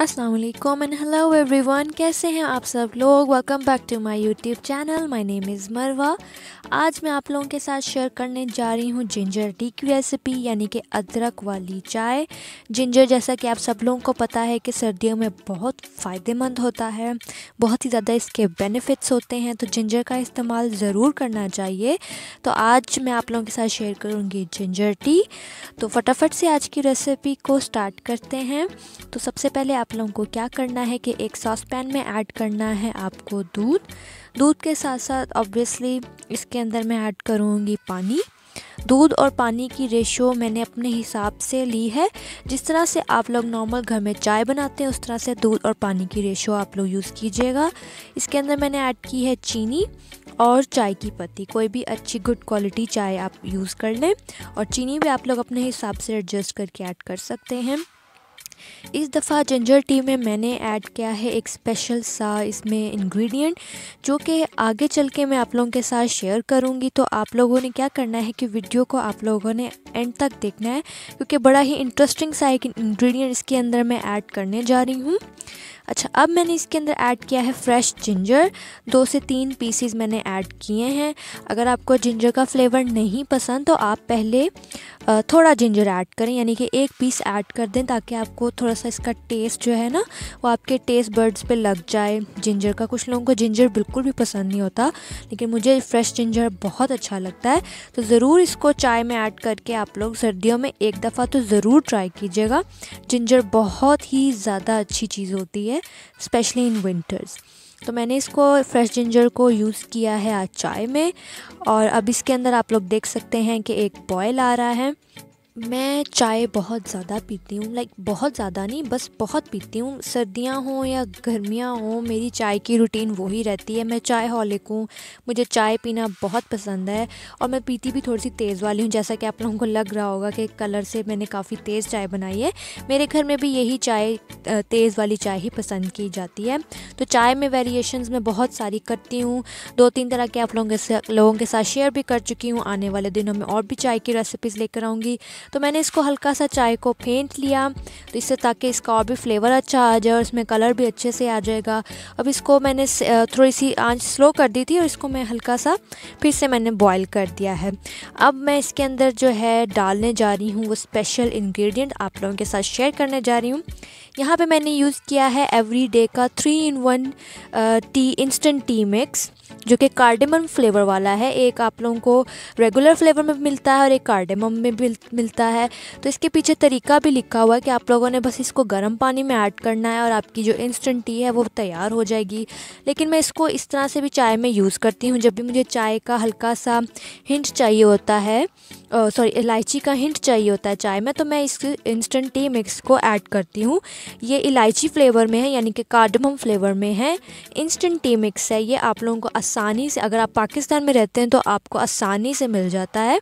Aslam and hello one कैसे हैं आप सब लोग welcome back to my YouTube channel my name is Marwa आज मैं आप लोगों के साथ शेयर करने जा रही हूँ जिंजर टी की रेसिपी यानी कि अदरक वाली चाय जिंजर जैसा कि आप सब लोगों को पता है कि सर्दियों में बहुत फ़ायदेमंद होता है बहुत ही ज़्यादा इसके बेनिफिट्स होते हैं तो जिंजर का इस्तेमाल ज़रूर करना चाहिए तो आज मैं आप लोगों के साथ शेयर करूँगी जिंजर टी तो फटाफट से आज की रेसिपी को स्टार्ट करते हैं तो सबसे पहले आप लोगों को क्या करना है कि एक सॉस पैन में ऐड करना है आपको दूध दूध के साथ साथ ऑब्वियसली इसके अंदर मैं ऐड करूँगी पानी दूध और पानी की रेशो मैंने अपने हिसाब से ली है जिस तरह से आप लोग नॉर्मल घर में चाय बनाते हैं उस तरह से दूध और पानी की रेशो आप लोग यूज़ कीजिएगा इसके अंदर मैंने ऐड की है चीनी और चाय की पत्ती कोई भी अच्छी गुड क्वालिटी चाय आप यूज़ कर लें और चीनी भी आप लोग अपने हिसाब से एडजस्ट करके ऐड कर सकते हैं इस दफ़ा जंजर टी में मैंने ऐड किया है एक स्पेशल सा इसमें इंग्रेडिएंट जो कि आगे चल के मैं आप लोगों के साथ शेयर करूंगी तो आप लोगों ने क्या करना है कि वीडियो को आप लोगों ने एंड तक देखना है क्योंकि बड़ा ही इंटरेस्टिंग सा एक इंग्रेडिएंट इसके अंदर मैं ऐड करने जा रही हूँ अच्छा अब मैंने इसके अंदर ऐड किया है फ्रेश जिंजर दो से तीन पीसीज मैंने ऐड किए हैं अगर आपको जिंजर का फ्लेवर नहीं पसंद तो आप पहले थोड़ा जिंजर ऐड करें यानी कि एक पीस ऐड कर दें ताकि आपको थोड़ा सा इसका टेस्ट जो है ना वो आपके टेस्ट बर्ड्स पे लग जाए जिंजर का कुछ लोगों को जिंजर बिल्कुल भी पसंद नहीं होता लेकिन मुझे फ्रेश जिंजर बहुत अच्छा लगता है तो ज़रूर इसको चाय में ऐड करके आप लोग सर्दियों में एक दफ़ा तो ज़रूर ट्राई कीजिएगा जिंजर बहुत ही ज़्यादा अच्छी चीज़ होती है है स्पेशली इन विंटर्स तो मैंने इसको फ्रेश जिंजर को यूज़ किया है आज चाय में और अब इसके अंदर आप लोग देख सकते हैं कि एक बॉयल आ रहा है मैं चाय बहुत ज़्यादा पीती हूँ लाइक बहुत ज़्यादा नहीं बस बहुत पीती हूँ सर्दियाँ हों या गर्मियाँ हों मेरी चाय की रूटीन वही रहती है मैं चाय हॉलिक हूँ मुझे चाय पीना बहुत पसंद है और मैं पीती भी थोड़ी सी तेज़ वाली हूँ जैसा कि आप लोगों को लग रहा होगा कि कलर से मैंने काफ़ी तेज़ चाय बनाई है मेरे घर में भी यही चाय तेज़ वाली चाय ही पसंद की जाती है तो चाय में वेरिएशन मैं बहुत सारी करती हूँ दो तीन तरह के आप लोगों के लोगों के साथ शेयर भी कर चुकी हूँ आने वाले दिनों में और भी चाय की रेसिपीज़ लेकर आऊँगी तो मैंने इसको हल्का सा चाय को फेंट लिया तो इससे ताकि इसका और भी फ्लेवर अच्छा आ जाए और इसमें कलर भी अच्छे से आ जाएगा अब इसको मैंने थोड़ी सी आँच स्लो कर दी थी और इसको मैं हल्का सा फिर से मैंने बॉयल कर दिया है अब मैं इसके अंदर जो है डालने जा रही हूँ वो स्पेशल इन्ग्रीडियंट आप लोगों के साथ शेयर करने जा रही हूँ यहाँ पे मैंने यूज़ किया है एवरी डे का three in one tea instant tea mix जो कि कार्डेमम फ्लेवर वाला है एक आप लोगों को रेगुलर फ्लेवर में मिलता है और एक कार्डेमम में मिलता है तो इसके पीछे तरीका भी लिखा हुआ है कि आप लोगों ने बस इसको गर्म पानी में ऐड करना है और आपकी जो इंस्टेंट टी है वो तैयार हो जाएगी लेकिन मैं इसको इस तरह से भी चाय में यूज़ करती हूँ जब भी मुझे चाय का हल्का सा हिंट चाहिए होता है सॉरी इलायची का हिंट चाहिए होता है चाय में तो मैं इस इंस्टेंट टी मिक्स को ऐड करती हूँ ये इलायची फ्लेवर में है यानी कि कार्डमम फ्लेवर में है इंस्टेंट टी मिक्स है ये आप लोगों को आसानी से अगर आप पाकिस्तान में रहते हैं तो आपको आसानी से मिल जाता है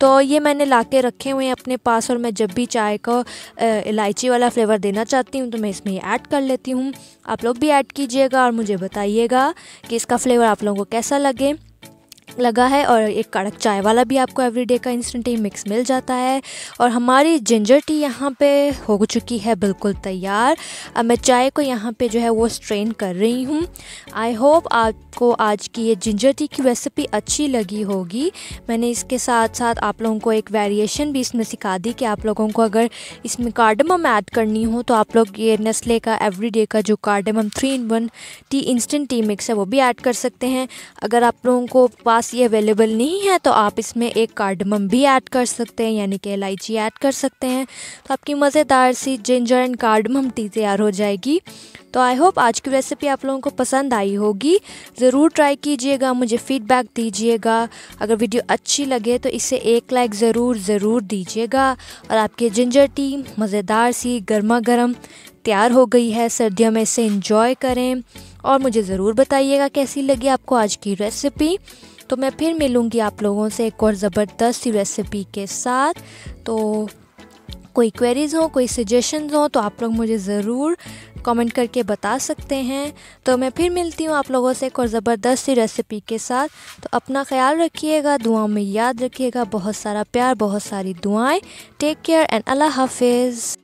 तो ये मैंने ला के रखे हुए हैं अपने पास और मैं जब भी चाय को इलायची वाला फ्लेवर देना चाहती हूँ तो मैं इसमें ऐड कर लेती हूँ आप लोग भी ऐड कीजिएगा और मुझे बताइएगा कि इसका फ्लेवर आप लोगों को कैसा लगे लगा है और एक कड़क चाय वाला भी आपको एवरीडे का इंस्टेंट टी मिक्स मिल जाता है और हमारी जिंजर टी यहाँ पे हो चुकी है बिल्कुल तैयार अब मैं चाय को यहाँ पे जो है वो स्ट्रेन कर रही हूँ आई होप आपको आज की ये जिंजर टी की रेसिपी अच्छी लगी होगी मैंने इसके साथ साथ आप लोगों को एक वेरिएशन भी इसमें सिखा दी कि आप लोगों को अगर इसमें कार्डमम ऐड करनी हो तो आप लोग ये नस्ले का एवरी का जो cardamom three in one tea instant tea mix है वो भी ऐड कर सकते हैं अगर आप लोगों को पास पास ये अवेलेबल नहीं है तो आप इसमें एक कार्डमम भी ऐड कर सकते हैं यानी कि इलायची ऐड कर सकते हैं तो आपकी मज़ेदार सी जिंजर एंड कार्डमम टी तैयार हो जाएगी तो आई होप आज की रेसिपी आप लोगों को पसंद आई होगी ज़रूर ट्राई कीजिएगा मुझे फ़ीडबैक दीजिएगा अगर वीडियो अच्छी लगे तो इसे एक लाइक ज़रूर ज़रूर दीजिएगा और आपकी जिंजर टी मज़ेदार सी गर्मा गर्म तैयार हो गई है सर्दियों में इसे इंजॉय करें और मुझे ज़रूर बताइएगा कैसी लगी आपको आज की रेसिपी तो मैं फिर मिलूँगी आप लोगों से एक और ज़बरदस्त रेसिपी के साथ तो कोई क्वेरीज़ हो कोई सजेशंस हो तो आप लोग मुझे ज़रूर कमेंट करके बता सकते हैं तो मैं फिर मिलती हूँ आप लोगों से एक और ज़बरदस्त सी रेसिपी के साथ तो अपना ख्याल रखिएगा दुआओं में याद रखिएगा बहुत सारा प्यार बहुत सारी दुआएं टेक केयर एंड अल्लाह हाफिज़